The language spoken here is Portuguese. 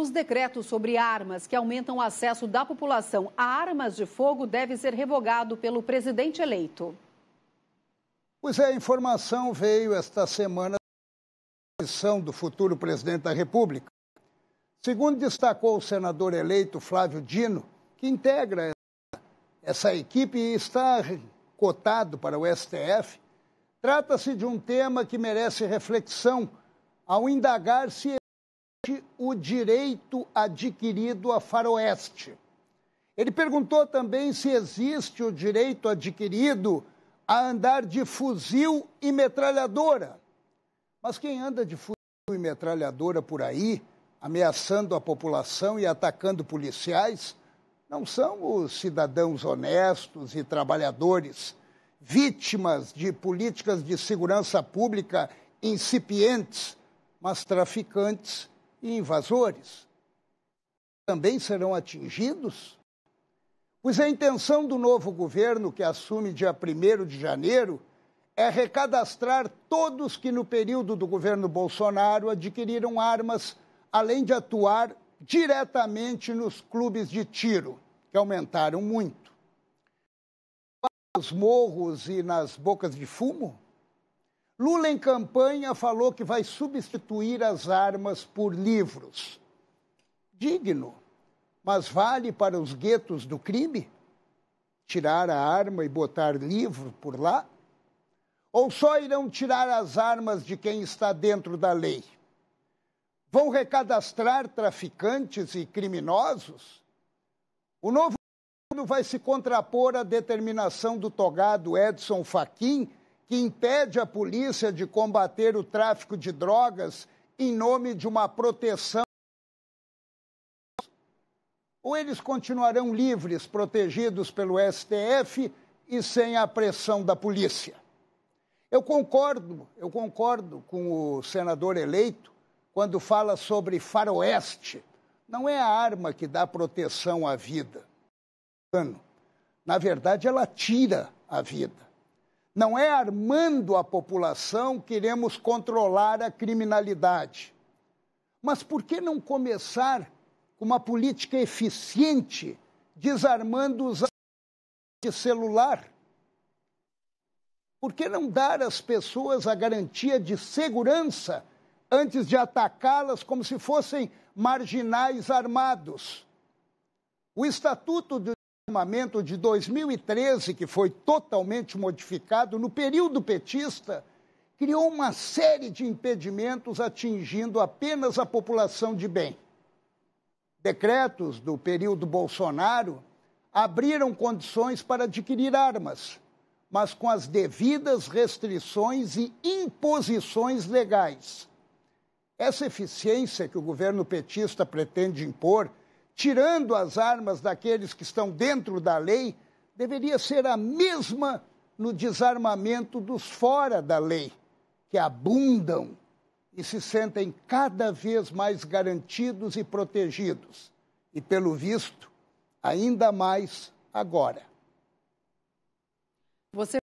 Os decretos sobre armas que aumentam o acesso da população a armas de fogo deve ser revogado pelo presidente eleito. Pois é, a informação veio esta semana da posição do futuro presidente da República. Segundo destacou o senador eleito Flávio Dino, que integra essa equipe e está cotado para o STF, trata-se de um tema que merece reflexão ao indagar se o direito adquirido a faroeste. Ele perguntou também se existe o direito adquirido a andar de fuzil e metralhadora. Mas quem anda de fuzil e metralhadora por aí, ameaçando a população e atacando policiais, não são os cidadãos honestos e trabalhadores, vítimas de políticas de segurança pública incipientes, mas traficantes e invasores também serão atingidos? Pois a intenção do novo governo, que assume dia 1 de janeiro, é recadastrar todos que, no período do governo Bolsonaro, adquiriram armas, além de atuar diretamente nos clubes de tiro, que aumentaram muito. Nos morros e nas bocas de fumo, Lula, em campanha, falou que vai substituir as armas por livros. Digno, mas vale para os guetos do crime? Tirar a arma e botar livro por lá? Ou só irão tirar as armas de quem está dentro da lei? Vão recadastrar traficantes e criminosos? O novo governo vai se contrapor à determinação do togado Edson Fachin que impede a polícia de combater o tráfico de drogas em nome de uma proteção. Ou eles continuarão livres, protegidos pelo STF e sem a pressão da polícia. Eu concordo, eu concordo com o senador eleito quando fala sobre faroeste. Não é a arma que dá proteção à vida. Na verdade, ela tira a vida. Não é armando a população que iremos controlar a criminalidade. Mas por que não começar com uma política eficiente, desarmando os de celular? Por que não dar às pessoas a garantia de segurança antes de atacá-las como se fossem marginais armados? O Estatuto de armamento de 2013, que foi totalmente modificado no período petista, criou uma série de impedimentos atingindo apenas a população de bem. Decretos do período Bolsonaro abriram condições para adquirir armas, mas com as devidas restrições e imposições legais. Essa eficiência que o governo petista pretende impor tirando as armas daqueles que estão dentro da lei, deveria ser a mesma no desarmamento dos fora da lei, que abundam e se sentem cada vez mais garantidos e protegidos, e pelo visto, ainda mais agora. Você